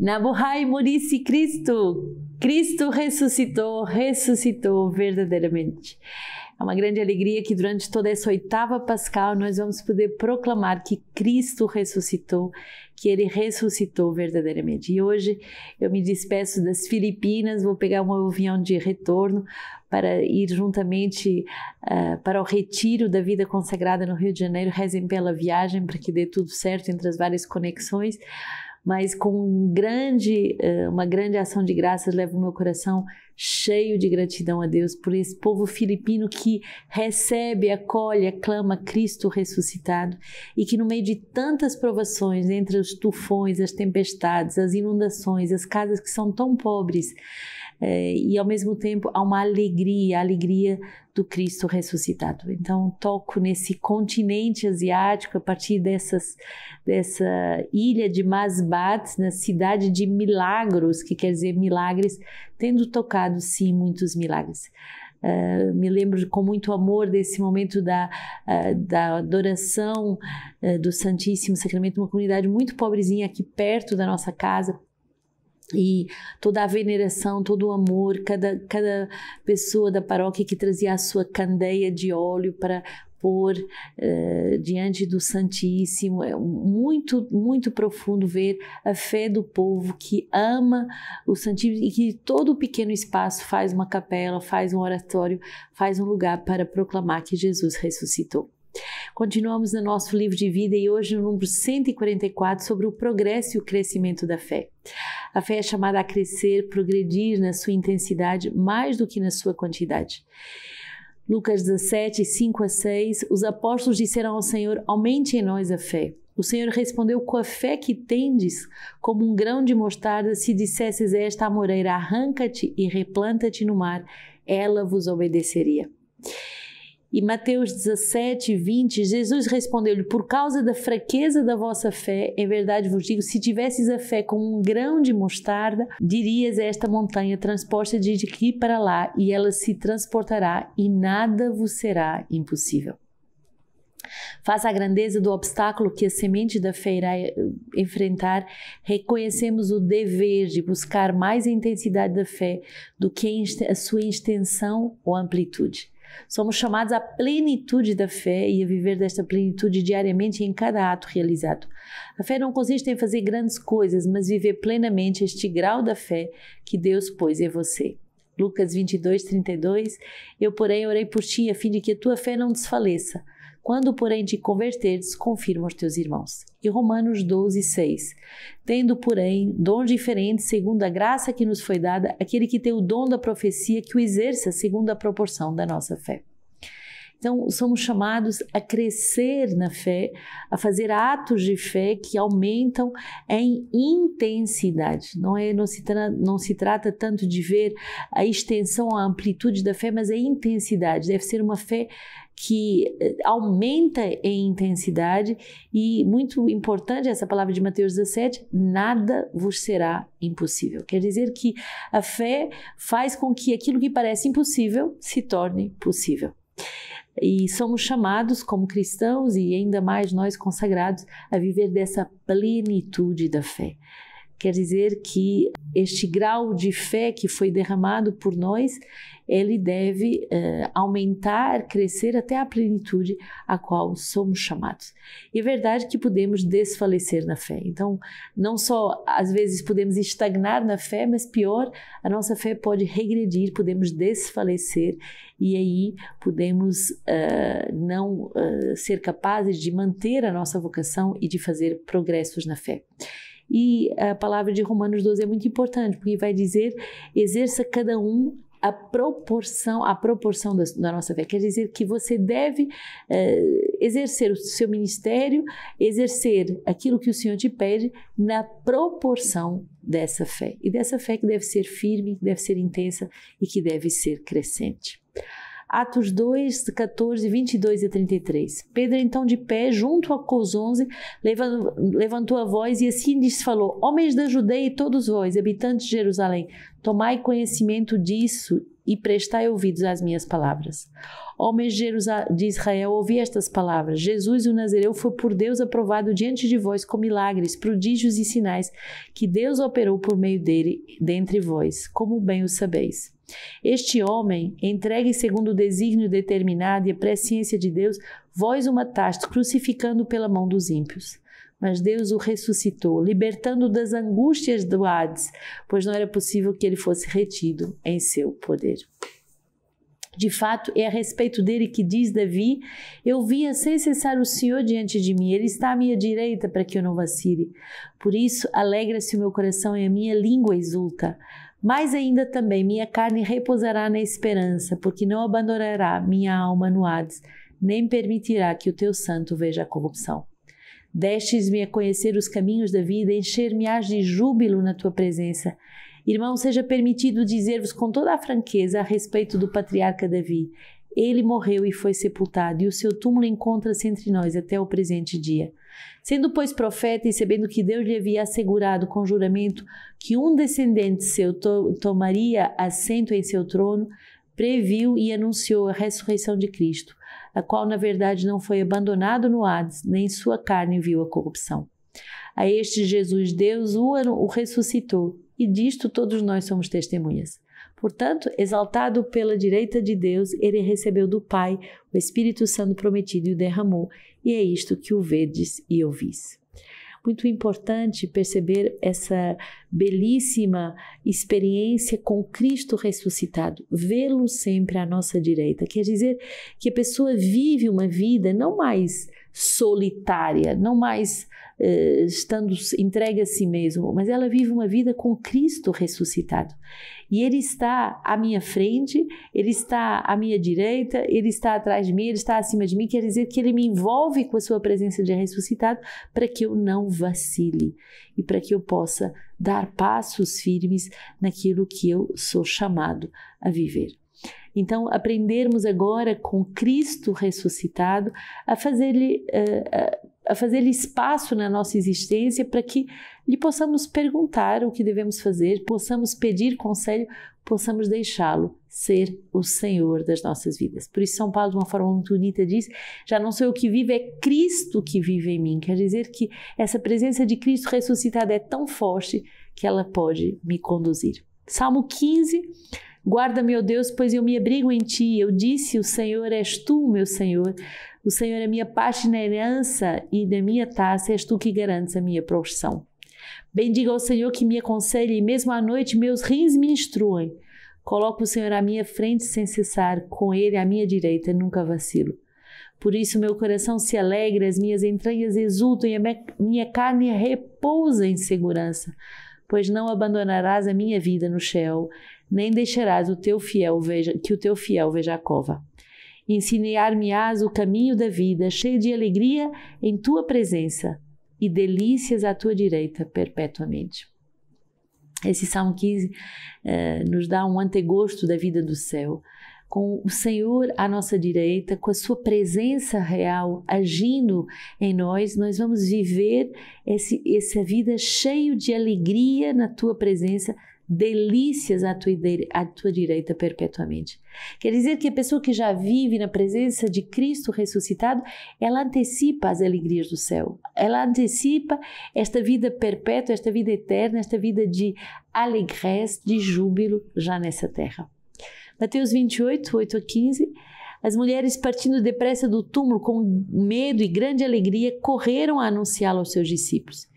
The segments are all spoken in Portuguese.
Nabuhai morisse Cristo! Cristo ressuscitou, ressuscitou verdadeiramente. É uma grande alegria que durante toda essa oitava pascal nós vamos poder proclamar que Cristo ressuscitou, que ele ressuscitou verdadeiramente. E hoje eu me despeço das Filipinas, vou pegar um avião de retorno para ir juntamente uh, para o retiro da vida consagrada no Rio de Janeiro. Rezem pela viagem para que dê tudo certo entre as várias conexões mas com um grande, eh, uma grande ação de graças, levo o meu coração cheio de gratidão a Deus por esse povo filipino que recebe, acolhe, aclama Cristo ressuscitado e que, no meio de tantas provações, entre os tufões, as tempestades, as inundações, as casas que são tão pobres, é, e ao mesmo tempo há uma alegria, a alegria do Cristo ressuscitado. Então toco nesse continente asiático a partir dessas, dessa ilha de Masbat, na cidade de milagros, que quer dizer milagres, tendo tocado sim muitos milagres. Uh, me lembro com muito amor desse momento da, uh, da adoração uh, do Santíssimo Sacramento, uma comunidade muito pobrezinha aqui perto da nossa casa, e toda a veneração, todo o amor, cada, cada pessoa da paróquia que trazia a sua candeia de óleo para pôr uh, diante do Santíssimo. É muito, muito profundo ver a fé do povo que ama o Santíssimo e que todo pequeno espaço faz uma capela, faz um oratório, faz um lugar para proclamar que Jesus ressuscitou. Continuamos no nosso livro de vida e hoje no número 144 sobre o progresso e o crescimento da fé. A fé é chamada a crescer, progredir na sua intensidade mais do que na sua quantidade. Lucas 17, 5 a 6, os apóstolos disseram ao Senhor: Aumente em nós a fé. O Senhor respondeu: Com a fé que tendes, como um grão de mostarda, se dissesses a esta amoreira: Arranca-te e replanta-te no mar, ela vos obedeceria. E Mateus 17, 20, Jesus respondeu-lhe: Por causa da fraqueza da vossa fé, em verdade vos digo, se tivesses a fé como um grão de mostarda, dirias a esta montanha: Transposta de aqui para lá, e ela se transportará, e nada vos será impossível. Faça a grandeza do obstáculo que a semente da fé irá eh, enfrentar, reconhecemos o dever de buscar mais a intensidade da fé do que a sua extensão ou amplitude. Somos chamados à plenitude da fé e a viver desta plenitude diariamente em cada ato realizado. A fé não consiste em fazer grandes coisas, mas viver plenamente este grau da fé que Deus pôs em você. Lucas 22, 32 Eu, porém, orei por ti, a fim de que a tua fé não desfaleça. Quando, porém, te converteres, confirma os teus irmãos. E Romanos 12, 6. Tendo, porém, dom diferente segundo a graça que nos foi dada, aquele que tem o dom da profecia, que o exerça segundo a proporção da nossa fé. Então, somos chamados a crescer na fé, a fazer atos de fé que aumentam em intensidade. Não, é, não, se, não se trata tanto de ver a extensão, a amplitude da fé, mas a intensidade. Deve ser uma fé que eh, aumenta em intensidade e muito importante essa palavra de Mateus 17, nada vos será impossível. Quer dizer que a fé faz com que aquilo que parece impossível se torne possível. E somos chamados como cristãos e ainda mais nós consagrados a viver dessa plenitude da fé. Quer dizer que este grau de fé que foi derramado por nós, ele deve uh, aumentar, crescer até a plenitude a qual somos chamados. E é verdade que podemos desfalecer na fé. Então, não só às vezes podemos estagnar na fé, mas pior, a nossa fé pode regredir, podemos desfalecer e aí podemos uh, não uh, ser capazes de manter a nossa vocação e de fazer progressos na fé. E a palavra de Romanos 12 é muito importante, porque vai dizer: exerça cada um a proporção a proporção da, da, nossa fé quer dizer que você deve uh, exercer o seu ministério exercer aquilo que o Senhor te pede na proporção dessa fé e dessa fé que deve ser firme que deve ser intensa e que deve ser crescente Atos 2, 14, 22 e 33. Pedro, então, de pé, junto com os onze, levantou a voz e assim lhes falou: Homens da Judeia e todos vós, habitantes de Jerusalém, tomai conhecimento disso e prestai ouvidos às minhas palavras. Homens de Israel, ouvi estas palavras. Jesus, o Nazareu, foi por Deus aprovado diante de vós com milagres, prodígios e sinais que Deus operou por meio dele dentre vós, como bem o sabeis. Este homem, entregue segundo o desígnio determinado e a presciência de Deus, vós o mataste, crucificando pela mão dos ímpios. Mas Deus o ressuscitou, libertando das angústias do Hades, pois não era possível que ele fosse retido em seu poder. De fato, é a respeito dele que diz Davi: Eu via sem cessar o Senhor diante de mim, ele está à minha direita para que eu não vacile. Por isso, alegra-se o meu coração e a minha língua exulta. Mas ainda também minha carne repousará na esperança, porque não abandonará minha alma no Hades, nem permitirá que o teu santo veja a corrupção. Destes-me a conhecer os caminhos da vida, encher-me-ás de júbilo na tua presença. Irmão, seja permitido dizer-vos com toda a franqueza a respeito do patriarca Davi. Ele morreu e foi sepultado, e o seu túmulo encontra-se entre nós até o presente dia. Sendo, pois, profeta e sabendo que Deus lhe havia assegurado com juramento que um descendente seu to tomaria assento em seu trono, previu e anunciou a ressurreição de Cristo, a qual, na verdade, não foi abandonado no Hades, nem sua carne viu a corrupção. A este Jesus Deus o ressuscitou, e disto todos nós somos testemunhas. Portanto, exaltado pela direita de Deus, ele recebeu do Pai o Espírito Santo prometido e o derramou, e é isto que o vedes e ouvis. Muito importante perceber essa belíssima experiência com Cristo ressuscitado, vê-lo sempre à nossa direita. Quer dizer que a pessoa vive uma vida não mais solitária, não mais uh, estando entregue a si mesmo, mas ela vive uma vida com Cristo ressuscitado. E Ele está à minha frente, Ele está à minha direita, Ele está atrás de mim, Ele está acima de mim. Quer dizer que Ele me envolve com a Sua presença de ressuscitado para que eu não vacile e para que eu possa dar passos firmes naquilo que eu sou chamado a viver. Então, aprendermos agora com Cristo ressuscitado a fazer-lhe eh, eh, a fazer espaço na nossa existência para que lhe possamos perguntar o que devemos fazer, possamos pedir conselho, possamos deixá-lo ser o Senhor das nossas vidas. Por isso, São Paulo, de uma forma muito bonita, diz: Já não sou eu que vivo, é Cristo que vive em mim. Quer dizer que essa presença de Cristo ressuscitado é tão forte que ela pode me conduzir. Salmo 15 guarda meu Deus, pois eu me abrigo em ti. Eu disse: O Senhor és tu, meu Senhor. O Senhor é minha parte na herança e da minha taça és tu que garantes a minha profissão. Bendiga ao Senhor que me aconselhe, e mesmo à noite meus rins me instruem. Coloco o Senhor à minha frente sem cessar, com Ele à minha direita, nunca vacilo. Por isso meu coração se alegra, as minhas entranhas exultam e a minha carne repousa em segurança, pois não abandonarás a minha vida no céu, nem deixarás o teu fiel veja, que o teu fiel veja a cova. Ensinear-me-ás o caminho da vida, cheio de alegria em tua presença e delícias à tua direita perpetuamente. Esse Salmo 15 eh, nos dá um antegosto da vida do céu, com o Senhor à nossa direita, com a sua presença real agindo em nós, nós vamos viver esse, essa vida cheio de alegria na tua presença, delícias à tua, à tua direita perpetuamente. Quer dizer que a pessoa que já vive na presença de Cristo ressuscitado, ela antecipa as alegrias do céu, ela antecipa esta vida perpétua, esta vida eterna, esta vida de alegria, de júbilo já nessa terra. Mateus 28, 8 a 15. As mulheres, partindo depressa do túmulo, com medo e grande alegria, correram a anunciá-lo aos seus discípulos.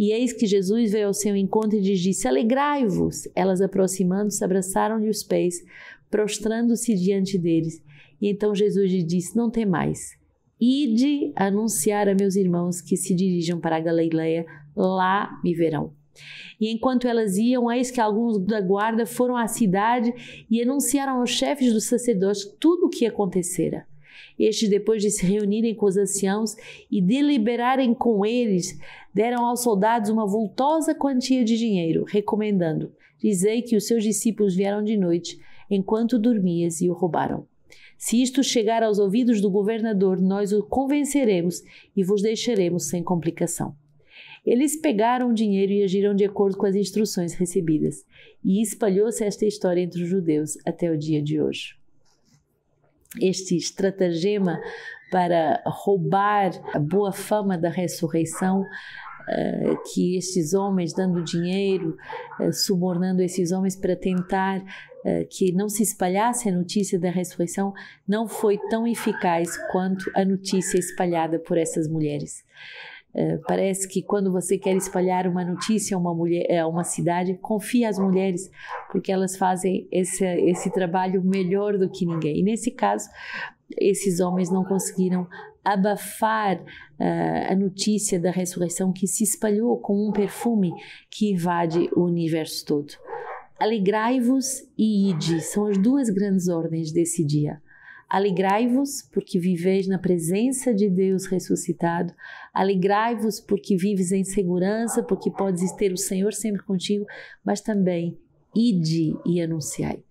E eis que Jesus veio ao seu encontro e lhes disse: Alegrai-vos! Elas, aproximando-se, abraçaram-lhe os pés, prostrando-se diante deles. E então Jesus lhe disse: Não temais. Ide anunciar a meus irmãos que se dirijam para a Galileia, lá me verão. E enquanto elas iam, eis que alguns da guarda foram à cidade e anunciaram aos chefes dos sacerdotes tudo o que acontecera. Estes, depois de se reunirem com os anciãos e deliberarem com eles, deram aos soldados uma vultosa quantia de dinheiro, recomendando: Dizei que os seus discípulos vieram de noite, enquanto dormias, e o roubaram. Se isto chegar aos ouvidos do governador, nós o convenceremos e vos deixaremos sem complicação. Eles pegaram o dinheiro e agiram de acordo com as instruções recebidas. E espalhou-se esta história entre os judeus até o dia de hoje este estratagema para roubar a boa fama da ressurreição eh, que estes homens, dando dinheiro, eh, subornando esses homens para tentar eh, que não se espalhasse a notícia da ressurreição, não foi tão eficaz quanto a notícia espalhada por essas mulheres. Eh, parece que quando você quer espalhar uma notícia a uma mulher, eh, uma cidade, confia às mulheres, porque elas fazem esse, esse trabalho melhor do que ninguém. E nesse caso, esses homens não conseguiram abafar uh, a notícia da ressurreição que se espalhou como um perfume que invade o universo todo. Alegrai-vos e ide são as duas grandes ordens desse dia. Alegrai-vos, porque viveis na presença de Deus ressuscitado. Alegrai-vos, porque vives em segurança, porque podes ter o Senhor sempre contigo, mas também ide e anunciai.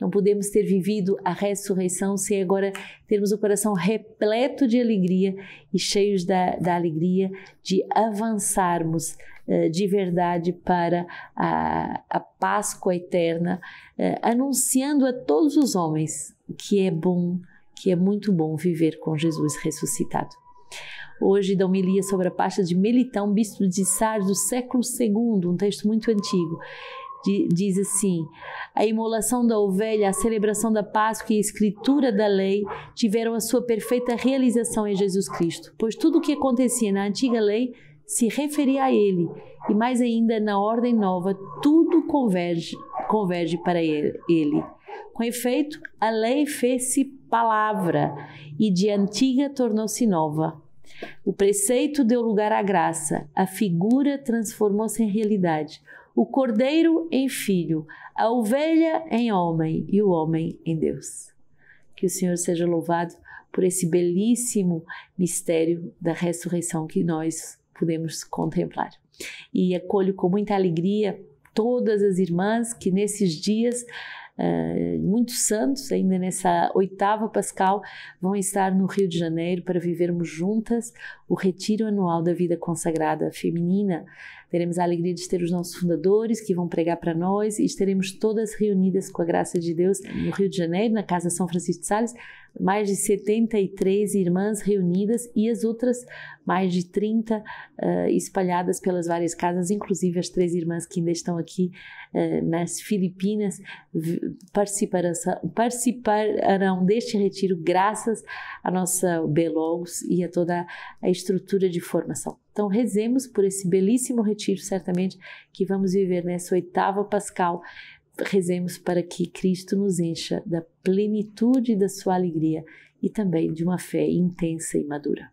Não podemos ter vivido a ressurreição sem agora termos o coração repleto de alegria e cheios da, da alegria de avançarmos eh, de verdade para a, a Páscoa eterna, eh, anunciando a todos os homens que é bom, que é muito bom viver com Jesus ressuscitado. Hoje, da homilia sobre a pasta de Melitão, bispo de Sardes, do século II, um texto muito antigo, diz assim: a imolação da ovelha, a celebração da Páscoa e a escritura da lei tiveram a sua perfeita realização em Jesus Cristo, pois tudo o que acontecia na antiga lei se referir a ele, e mais ainda na ordem nova, tudo converge, converge para ele. Com efeito, a lei fez-se palavra e de antiga tornou-se nova. O preceito deu lugar à graça, a figura transformou-se em realidade, o cordeiro em filho, a ovelha em homem e o homem em Deus. Que o Senhor seja louvado por esse belíssimo mistério da ressurreição que nós podemos contemplar. E acolho com muita alegria todas as irmãs que nesses dias Uh, eh, muitos santos, ainda nessa oitava Pascal, vão estar no Rio de Janeiro para vivermos juntas o Retiro Anual da Vida Consagrada Feminina. Teremos a alegria de ter os nossos fundadores que vão pregar para nós e estaremos todas reunidas com a graça de Deus no Rio de Janeiro, na Casa São Francisco de Sales, mais de 73 irmãs reunidas e as outras mais de 30 uh, eh, espalhadas pelas várias casas, inclusive as três irmãs que ainda estão aqui uh, nas Filipinas, participarão, deste retiro graças à nossa Belogos e a toda a estrutura de formação. Então, rezemos por esse belíssimo retiro, certamente, que vamos viver nessa oitava Pascal, rezemos para que Cristo nos encha da plenitude da sua alegria e também de uma fé intensa e madura.